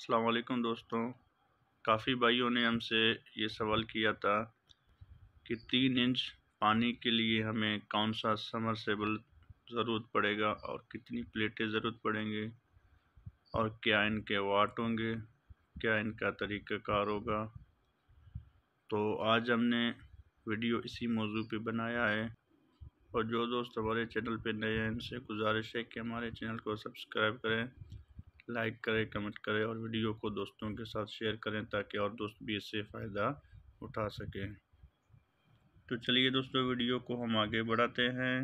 अल्लाम दोस्तों काफ़ी भाइयों ने हमसे ये सवाल किया था कि तीन इंच पानी के लिए हमें कौन सा समरसेबल ज़रूरत पड़ेगा और कितनी प्लेटें ज़रूरत पड़ेंगे और क्या इनके वाट होंगे क्या इनका तरीक़ाकार होगा तो आज हमने वीडियो इसी मौजू पे बनाया है और जो दोस्त हमारे चैनल पे नए हैं इनसे गुजारिश है कि हमारे चैनल को सब्सक्राइब करें लाइक करें कमेंट करें और वीडियो को दोस्तों के साथ शेयर करें ताकि और दोस्त भी इससे फ़ायदा उठा सकें तो चलिए दोस्तों वीडियो को हम आगे बढ़ाते हैं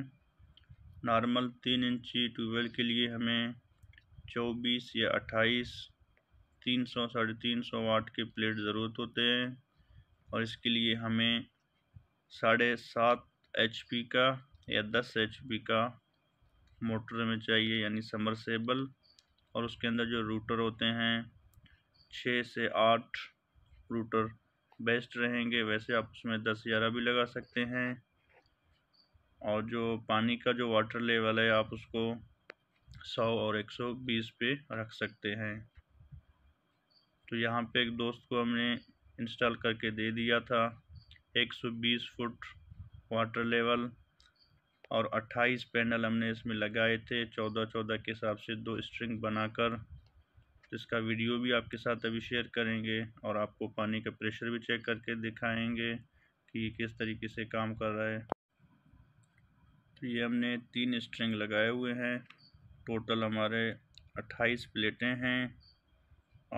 नॉर्मल तीन इंची ट्यूबवेल के लिए हमें चौबीस या अट्ठाईस तीन सौ साढ़े तीन सौ वाट के प्लेट ज़रूरत होते हैं और इसके लिए हमें साढ़े सात एच का या दस एच का मोटर में चाहिए यानी समरसेबल और उसके अंदर जो रूटर होते हैं छः से आठ रूटर बेस्ट रहेंगे वैसे आप उसमें दस ग्यारह भी लगा सकते हैं और जो पानी का जो वाटर लेवल है आप उसको सौ और एक सौ बीस पे रख सकते हैं तो यहाँ पे एक दोस्त को हमने इंस्टॉल करके दे दिया था एक सौ बीस फुट वाटर लेवल और 28 पैनल हमने इसमें लगाए थे 14-14 के हिसाब से दो स्ट्रिंग बनाकर इसका वीडियो भी आपके साथ अभी शेयर करेंगे और आपको पानी का प्रेशर भी चेक करके दिखाएंगे कि किस तरीके से काम कर रहा है तो ये हमने तीन स्ट्रिंग लगाए हुए हैं टोटल हमारे 28 प्लेटें हैं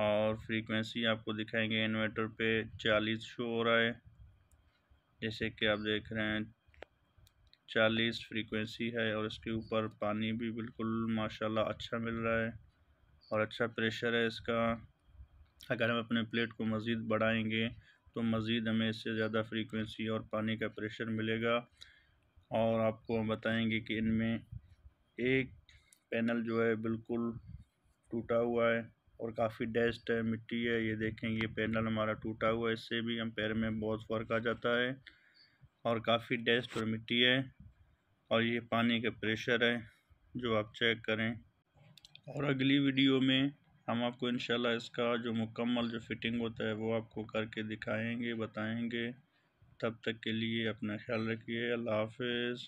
और फ्रीक्वेंसी आपको दिखाएंगे इन्वर्टर पे 40 शो हो रहा है जैसे कि आप देख रहे हैं चालीस फ्रीक्वेंसी है और इसके ऊपर पानी भी बिल्कुल माशाल्लाह अच्छा मिल रहा है और अच्छा प्रेशर है इसका अगर हम अपने प्लेट को मज़ीद बढ़ाएंगे तो मज़ीद हमें इससे ज़्यादा फ्रीक्वेंसी और पानी का प्रेशर मिलेगा और आपको हम बताएंगे कि इनमें एक पैनल जो है बिल्कुल टूटा हुआ है और काफ़ी डस्ट है मिट्टी है ये देखेंगे ये पैनल हमारा टूटा हुआ है इससे भी हम पैर में बहुत फ़र्क आ जाता है और काफ़ी डस्ट और मिट्टी है और ये पानी का प्रेशर है जो आप चेक करें और अगली वीडियो में हम आपको इंशाल्लाह इसका जो मुकम्मल जो फिटिंग होता है वो आपको करके दिखाएंगे बताएंगे तब तक के लिए अपना ख्याल रखिए अल्लाह हाफिज़